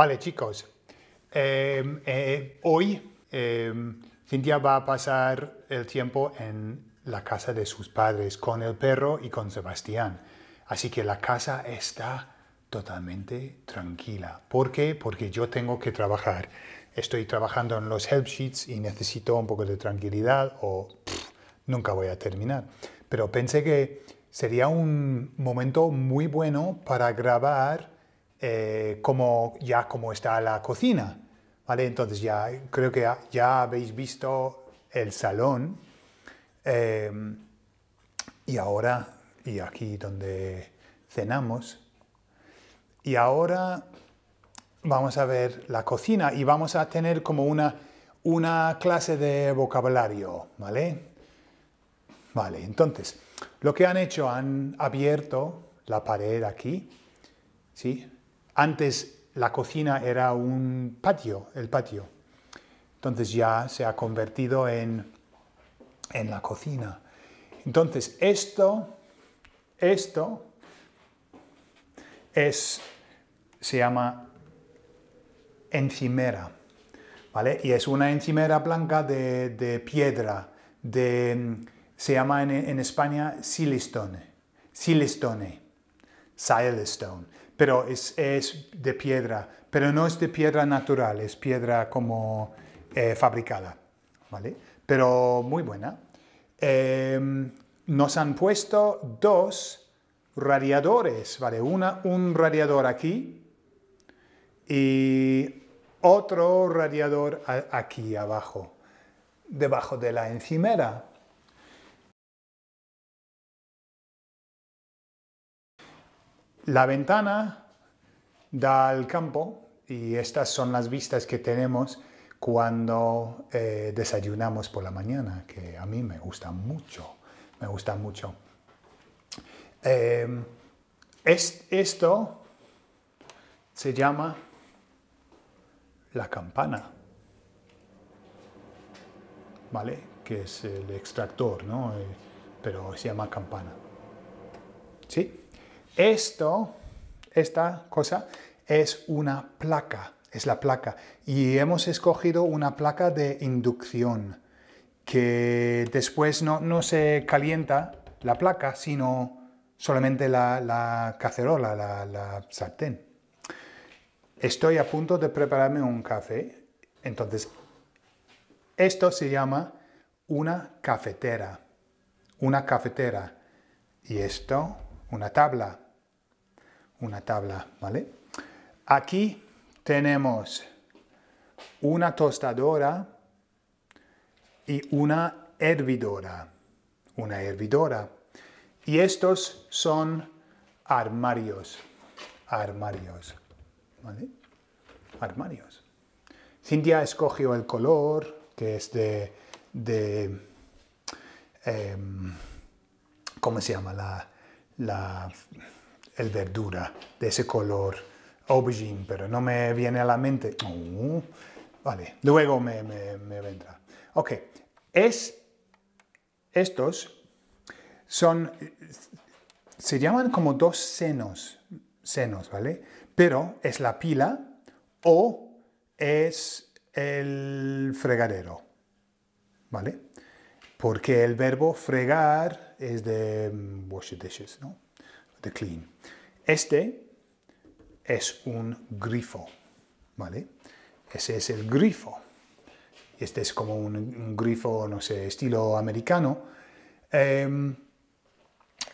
Vale, chicos. Em, eh, hoy em, Cintia va a pasar el tiempo en la casa de sus padres con el perro y con Sebastián. Así que la casa está totalmente tranquila. ¿Por qué? Porque yo tengo que trabajar. Estoy trabajando en los help sheets y necesito un poco de tranquilidad o nunca voy a terminar. Pero pensé que sería un momento muy bueno para grabar eh, como, ya como está la cocina. ¿vale? Entonces ya creo que ya, habéis visto el salón eh, y ahora, y aquí donde cenamos, y ahora vamos a ver la cocina y vamos a tener como una, una clase de vocabulario, ¿vale? Vale, entonces, lo que han hecho, han abierto la pared aquí, ¿sí? Antes la cocina era un patio, el patio. Entonces ya se ha convertido en, la cocina. Entonces esto, esto es, se llama encimera, ¿vale? Y es una encimera blanca de, piedra, se llama en, en España silistone, silistone, silestone pero es, de piedra, pero no es de piedra natural, es piedra como eh, fabricada, ¿vale? Pero muy buena. Em, nos han puesto dos radiadores, ¿vale? un radiador aquí y otro radiador aquí abajo, debajo de la encimera. la ventana da al campo y estas son las vistas que tenemos cuando eh, desayunamos por la mañana, que a mí me gusta mucho, me gusta mucho. Em, esto se llama la campana, ¿vale? Que es el extractor, ¿no? Eh, pero se llama campana. ¿Sí? Esto, esta cosa, es una placa, es la placa. Y hemos escogido una placa de inducción que después no, se calienta la placa, sino solamente la, cacerola, la sartén. Estoy a punto de prepararme un café, entonces esto se llama una cafetera. Una cafetera. Y esto una tabla, una tabla, ¿vale? Aquí tenemos una tostadora y una hervidora, una hervidora. Y estos son armarios, armarios, ¿vale? Armarios. Cintia escogió el color, que es de, de em, ¿cómo se llama? La, la el verdura de ese color, aubergine, pero no me viene a la mente. vale, luego me, me, vendrá. Ok, es, estos son, se llaman como dos senos, senos, ¿vale? Pero es la pila o es el fregadero, ¿vale? Porque el verbo fregar es de mm, wash the dishes, ¿no? de clean. Este es un grifo, ¿vale? Ese es el grifo. Este es como un, grifo, no sé, estilo americano. Em,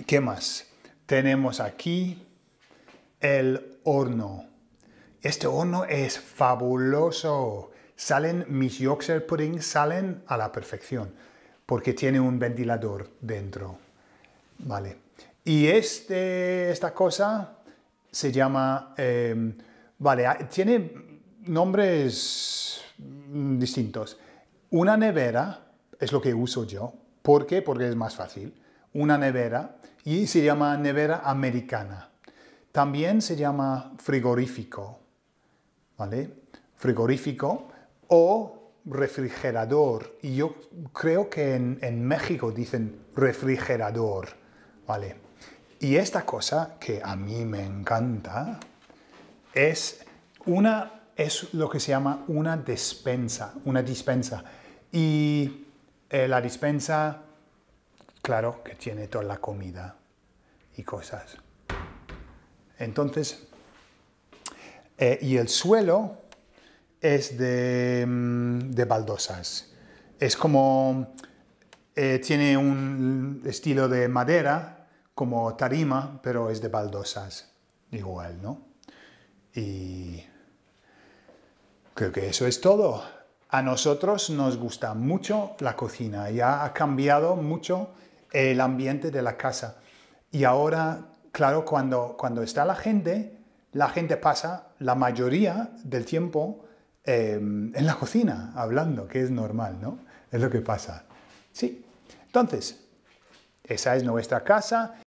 ¿Qué más? Tenemos aquí el horno. Este horno es fabuloso. Salen mis Yorkshire puddings salen a la perfección porque tiene un ventilador dentro. Vale. Y este, esta cosa se llama... Em, vale, ah, tiene nombres distintos. Una nevera es lo que uso yo. ¿Por qué? Porque es más fácil. Una nevera y se llama nevera americana. También se llama frigorífico. ¿Vale? Frigorífico o refrigerador y yo creo que en, México dicen refrigerador, ¿vale? Y esta cosa que a mí me encanta es una es lo que se llama una despensa, una dispensa. Y eh, la dispensa, claro, que tiene toda la comida y cosas. Entonces, eh, y el suelo es mm, de, baldosas. Es como, eh, tiene un estilo de madera, como tarima, pero es de baldosas, igual, ¿no? Y creo que eso es todo. A nosotros nos gusta mucho la cocina, ya ha cambiado mucho el ambiente de la casa. Y ahora, claro, cuando, cuando está la gente, la gente pasa la mayoría del tiempo Em, en la cocina hablando, que es normal, ¿no? Es lo que pasa. Sí. Entonces, esa es nuestra casa